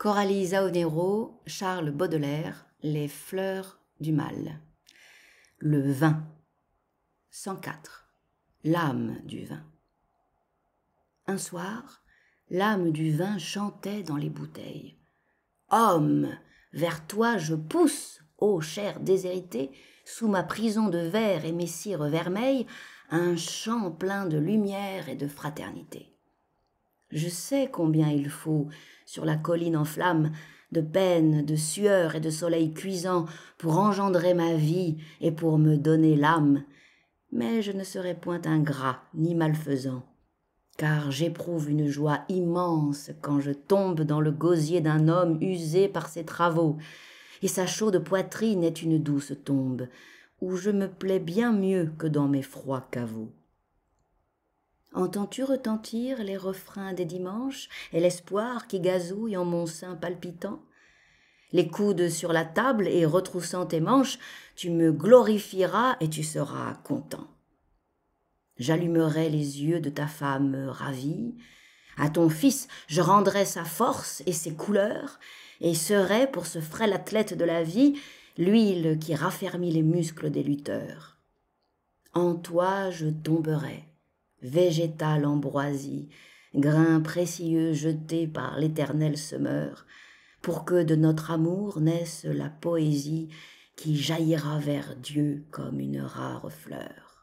Coralie Zaonero, Charles Baudelaire, Les fleurs du mal. Le vin. 104. L'âme du vin. Un soir, l'âme du vin chantait dans les bouteilles. Homme, vers toi je pousse, ô chère déshéritée, sous ma prison de verre et mes cires vermeilles, un chant plein de lumière et de fraternité. Je sais combien il faut, sur la colline en flamme, de peine, de sueur et de soleil cuisant pour engendrer ma vie et pour me donner l'âme. Mais je ne serai point ingrat ni malfaisant, car j'éprouve une joie immense quand je tombe dans le gosier d'un homme usé par ses travaux, et sa chaude poitrine est une douce tombe, où je me plais bien mieux que dans mes froids caveaux. Entends-tu retentir les refrains des dimanches et l'espoir qui gazouille en mon sein palpitant Les coudes sur la table et retroussant tes manches, tu me glorifieras et tu seras content. J'allumerai les yeux de ta femme ravie. À ton fils, je rendrai sa force et ses couleurs, et serai pour ce frêle athlète de la vie l'huile qui raffermit les muscles des lutteurs. En toi je tomberai Végétal ambroisie, grain précieux jeté par l'éternel semeur, pour que de notre amour naisse la poésie qui jaillira vers Dieu comme une rare fleur.